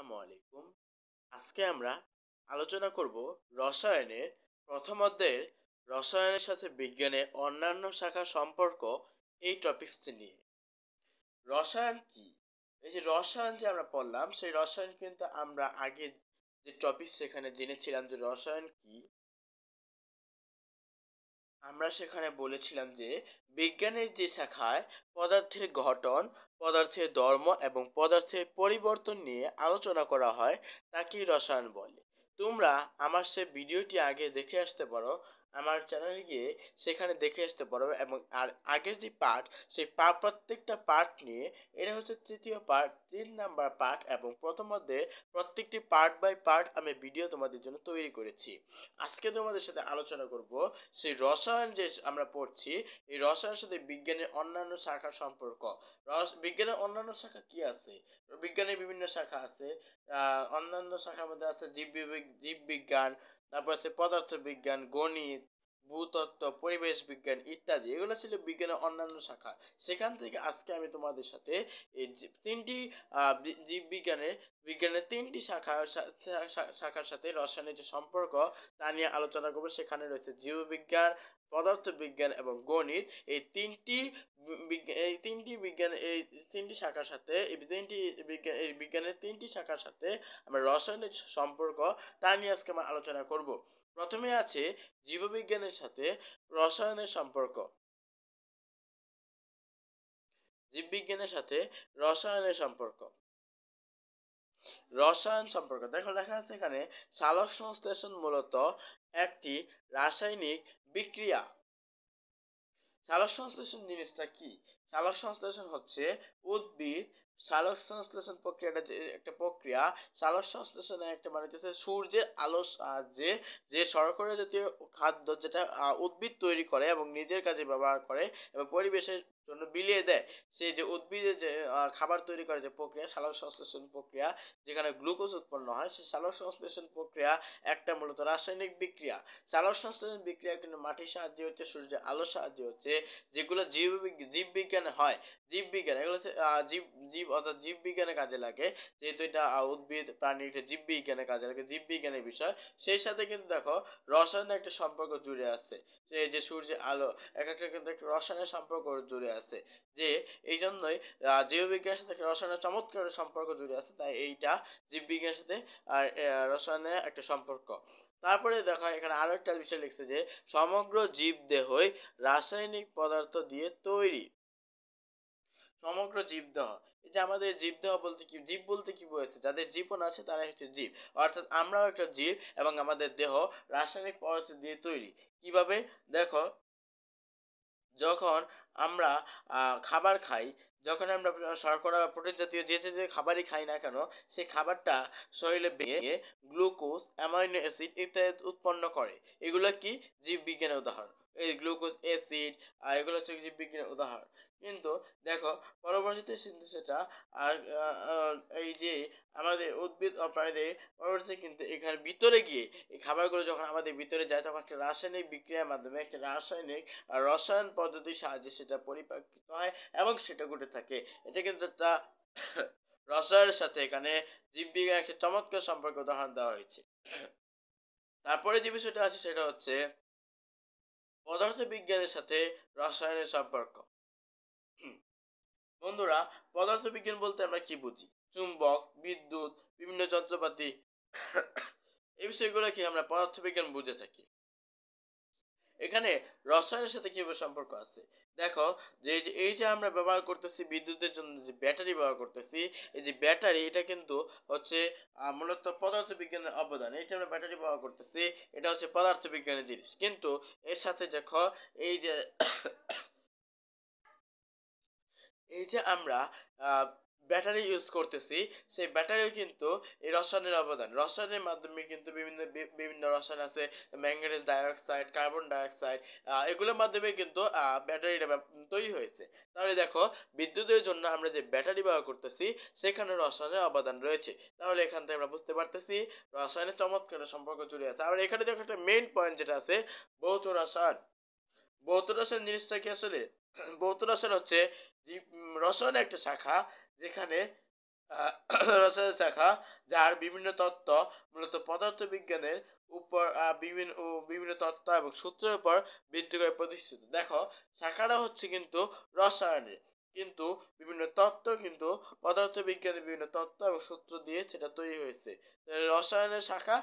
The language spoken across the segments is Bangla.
আসসালামু আলাইকুম আজকে আমরা আলোচনা করব রসায়নে প্রথম অধ্যায়ের রসায়নের সাথে বিজ্ঞানের অন্যান্য শাখার সম্পর্ক এই টপিক্সটি নিয়ে রসায়ন কি এই যে রসায়ন যে আমরা পড়লাম সেই রসায়ন কিন্তু আমরা আগে যে টপিক সেখানে জেনেছিলাম যে রসায়ন কি আমরা সেখানে বলেছিলাম যে বিজ্ঞানের যে শাখায় পদার্থের গঠন পদার্থের ধর্ম এবং পদার্থের পরিবর্তন নিয়ে আলোচনা করা হয় তাকেই রসায়ন বলে তোমরা আমার সে ভিডিওটি আগে দেখে আসতে পারো আমার চ্যানেলে গিয়ে সেখানে দেখে আসতে পারো এবং আর আগের যে পার্ট সেই প্রত্যেকটা পার্ট নিয়ে এটা হচ্ছে তৃতীয় পার্ট তিন নাম্বার পার্ট এবং প্রথম মধ্যে প্রত্যেকটি পার্ট বাই পার্ট আমি ভিডিও তোমাদের জন্য তৈরি করেছি আজকে তোমাদের সাথে আলোচনা করব সেই রসায়ন যে আমরা পড়ছি এই রসায়নের সাথে বিজ্ঞানের অন্যান্য শাখার সম্পর্ক রস বিজ্ঞানের অন্যান্য শাখা কি আছে বিজ্ঞানের বিভিন্ন শাখা আছে অন্যান্য শাখার মধ্যে আছে জীব জীববিজ্ঞান তারপর আছে পদার্থবিজ্ঞান গণিত ভূতত্ত্ব পরিবেশ বিজ্ঞান ইত্যাদি এগুলো ছিল বিজ্ঞানের অন্যান্য শাখা সেখান থেকে আজকে আমি তোমাদের সাথে এই তিনটি জীববিজ্ঞানের বিজ্ঞানের তিনটি শাখা শাখার সাথে রসায়নের যে সম্পর্ক তা নিয়ে আলোচনা করবো সেখানে রয়েছে জীববিজ্ঞান পদার্থবিজ্ঞান এবং গণিত এই তিনটি এই তিনটি বিজ্ঞান এই তিনটি শাখার সাথে এই তিনটি বিজ্ঞান এই বিজ্ঞানের তিনটি শাখার সাথে আমরা রসায়নের সম্পর্ক তা নিয়ে আজকে আমরা আলোচনা করব প্রথমে আছে জীববিজ্ঞানের সাথে রসায়নের সম্পর্ক জীববিজ্ঞানের সাথে রসায়নের সম্পর্ক রসায়ন সম্পর্ক দেখো লেখা আছে এখানে চালক সংশ্লেষণ মূলত একটি রাসায়নিক বিক্রিয়া সালক সংশ্লেষণ জিনিসটা কি চালক সংশ্লেষণ হচ্ছে উদ্ভিদ সালস সংশ্লেষণ প্রক্রিয়াটা যে একটা প্রক্রিয়া সালোক সংশ্লেষণে একটা মানে হচ্ছে সূর্যের আলো সাহায্যে যে শর্করা জাতীয় খাদ্য যেটা উদ্ভিদ তৈরি করে এবং নিজের কাজে ব্যবহার করে এবং পরিবেশের জন্য বিলিয়ে দেয় সেই যে উদ্ভিদের যে খাবার তৈরি করার যে প্রক্রিয়া সালোক সংশ্লেষণ প্রক্রিয়া যেখানে গ্লুকোজ উৎপন্ন হয় সেই সালোক সংশ্লেষণ প্রক্রিয়া একটা মূলত রাসায়নিক বিক্রিয়া সালোক সংশ্লেষণ বিক্রিয়া কিন্তু মাটির সাহায্যে হচ্ছে সূর্যের আলোর সাহায্যে হচ্ছে যেগুলো জীব জীববিজ্ঞানে হয় জীববিজ্ঞান এগুলো জীব জীব অর্থাৎ জীববিজ্ঞানে কাজে লাগে যেহেতু এটা উদ্ভিদ প্রাণী এটা জীববিজ্ঞানে কাজে লাগে জীববিজ্ঞানের বিষয় সেই সাথে কিন্তু দেখো রসায়নের একটা সম্পর্ক জুড়ে আছে যে সূর্যের আলো এক একটা কিন্তু একটা রসায়নের সম্পর্ক জুড়ে আছে আছে যে এই জন্যই জীববিজ্ঞানের সাথে রসায়নের চমৎকার সম্পর্ক জুড়ে আছে তাই এইটা জীববিজ্ঞানের সাথে আর রসায়নের একটা সম্পর্ক তারপরে দেখো এখানে আরও একটা বিষয় লিখছে যে সমগ্র জীব দেহই রাসায়নিক পদার্থ দিয়ে তৈরি সমগ্র জীবদেহ এই যে আমাদের জীবদেহ বলতে কি জীব বলতে কি বোঝাচ্ছে যাদের জীবন আছে তারা হচ্ছে জীব অর্থাৎ আমরাও একটা জীব এবং আমাদের দেহ রাসায়নিক পদার্থ দিয়ে তৈরি কিভাবে দেখো যখন আমরা খাবার খাই যখন আমরা শর্করা বা প্রোটিন জাতীয় যে যে খাবারই খাই না কেন সেই খাবারটা শরীরে ভেঙে গ্লুকোজ অ্যামাইনো অ্যাসিড ইত্যাদি উৎপন্ন করে এগুলো কি জীববিজ্ঞানের উদাহরণ এই গ্লুকোজ অ্যাসিড আর এগুলো হচ্ছে কিছু বিজ্ঞানের উদাহরণ কিন্তু দেখো পরবর্তীতে কিন্তু সেটা আর এই যে আমাদের উদ্ভিদ ও প্রাণীদের পরবর্তীতে কিন্তু এখানে ভিতরে গিয়ে এই খাবারগুলো যখন আমাদের ভিতরে যায় তখন একটা রাসায়নিক বিক্রিয়ার মাধ্যমে একটা রাসায়নিক রসায়ন পদ্ধতির সাহায্যে সেটা পরিপাকিত হয় এবং সেটা ঘটে থাকে এটা কিন্তু একটা রসায়নের সাথে এখানে জীববিজ্ঞানের একটা চমৎকার সম্পর্কে উদাহরণ দেওয়া হয়েছে তারপরে যে বিষয়টা আছে সেটা হচ্ছে পদার্থবিজ্ঞানের সাথে রসায়নের সম্পর্ক বন্ধুরা পদার্থবিজ্ঞান বলতে আমরা কি বুঝি চুম্বক বিদ্যুৎ বিভিন্ন যন্ত্রপাতি এই বিষয়গুলোকে আমরা পদার্থবিজ্ঞান বুঝে থাকি এখানে রসায়নের সাথে কীভাবে সম্পর্ক আছে দেখো যে এই যে আমরা ব্যবহার করতেছি বিদ্যুতের জন্য যে ব্যাটারি ব্যবহার করতেছি এই যে ব্যাটারি এটা কিন্তু হচ্ছে মূলত পদার্থবিজ্ঞানের অবদান এই যে আমরা ব্যাটারি ব্যবহার করতেছি এটা হচ্ছে পদার্থবিজ্ঞানের জিনিস কিন্তু এর সাথে দেখো এই যে এই যে আমরা ব্যাটারি ইউজ করতেছি সেই ব্যাটারিও কিন্তু এই রসায়নের অবদান রসায়নের মাধ্যমে কিন্তু বিভিন্ন বিভিন্ন রসায়ন আছে ম্যাঙ্গানিজ ডাইঅক্সাইড কার্বন ডাইঅক্সাইড এগুলোর মাধ্যমে কিন্তু ব্যাটারিটা তৈরি হয়েছে তাহলে দেখো বিদ্যুতের জন্য আমরা যে ব্যাটারি ব্যবহার করতেছি সেখানে রসায়নের অবদান রয়েছে তাহলে এখান থেকে আমরা বুঝতে পারতেছি রসায়নের চমৎকার সম্পর্ক জুড়ে আছে আবার এখানে দেখো একটা মেইন পয়েন্ট যেটা আছে ভৌত রসায়ন ভৌত রসায়ন জিনিসটা কি আসলে ভৌত রসায়ন হচ্ছে রসায়ন একটা শাখা যেখানে রসায়ন শাখা যার বিভিন্ন তত্ত্ব মূলত পদার্থবিজ্ঞানের উপর বিভিন্ন বিভিন্ন তত্ত্ব এবং সূত্রের উপর ভিত্তি করে প্রতিষ্ঠিত দেখো শাখাটা হচ্ছে কিন্তু রসায়নের কিন্তু বিভিন্ন তত্ত্ব কিন্তু পদার্থবিজ্ঞানের বিভিন্ন তত্ত্ব এবং সূত্র দিয়ে সেটা তৈরি হয়েছে রসায়নের শাখা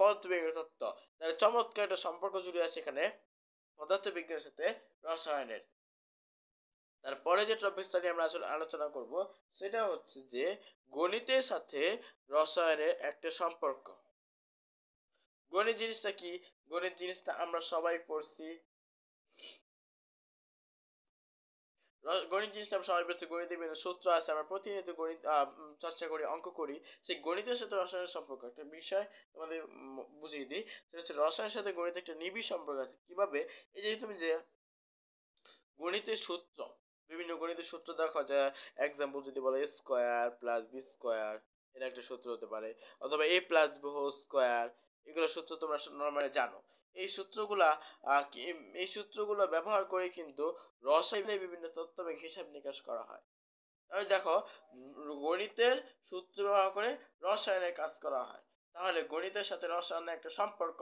পদার্থবিজ্ঞানের তত্ত্ব তাহলে চমৎকার একটা সম্পর্ক জুড়ে আছে এখানে পদার্থবিজ্ঞানের সাথে রসায়নের তারপরে যে টপিকটা নিয়ে আমরা আসলে আলোচনা করব সেটা হচ্ছে যে গণিতের সাথে রসায়নের একটা সম্পর্ক গণিত জিনিসটা কি গণিত জিনিসটা আমরা সবাই পড়ছি গণিত জিনিসটা আমরা সবাই পড়ছি গণিতের বিভিন্ন সূত্র আছে আমরা প্রতিনিয়ত গণিত চর্চা করি অঙ্ক করি সেই গণিতের সাথে রসায়নের সম্পর্ক একটা বিষয় তোমাদের বুঝিয়ে দিই সেটা হচ্ছে রসায়নের সাথে গণিত একটা নিবিড় সম্পর্ক আছে কিভাবে এই যে তুমি যে গণিতের সূত্র বিভিন্ন গণিতের সূত্র দেখা যায় এক্সাম্পল যদি বলে স্কোয়ার প্লাস বি স্কোয়ার এটা একটা সূত্র হতে পারে অথবা A plus B whole square এগুলো সূত্র তোমরা নর্মালি জানো এই সূত্রগুলা এই সূত্রগুলো ব্যবহার করে কিন্তু রসায়নে বিভিন্ন তত্ত্ব হিসাব নিকাশ করা হয় তাহলে দেখো গণিতের সূত্র ব্যবহার করে রসায়নের কাজ করা হয় তাহলে গণিতের সাথে রসায়নের একটা সম্পর্ক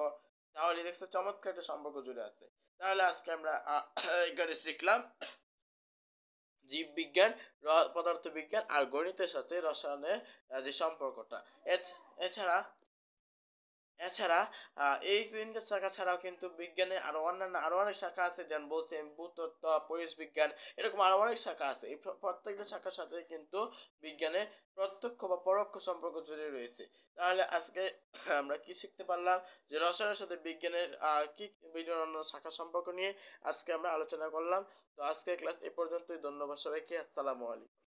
তাহলে দেখছো চমৎকার একটা সম্পর্ক জুড়ে আছে তাহলে আজকে আমরা এখানে শিখলাম জীববিজ্ঞান পদার্থবিজ্ঞান আর গণিতের সাথে রসায়নের যে সম্পর্কটা এছাড়া এছাড়া এই গণিতের শাখা ছাড়াও কিন্তু বিজ্ঞানের আরও অন্যান্য আরও অনেক শাখা আছে যেমন বলছে ভূতত্ত্ব পরিবেশ বিজ্ঞান এরকম আরও অনেক শাখা আছে এই প্রত্যেকটা শাখার সাথে কিন্তু বিজ্ঞানের প্রত্যক্ষ বা পরোক্ষ সম্পর্ক জুড়ে রয়েছে তাহলে আজকে আমরা কি শিখতে পারলাম যে রসায়নের সাথে বিজ্ঞানের কি বিভিন্ন অন্য শাখা সম্পর্ক নিয়ে আজকে আমরা আলোচনা করলাম তো আজকে ক্লাস এ পর্যন্তই ধন্যবাদ সবাইকে আসসালামু আলাইকুম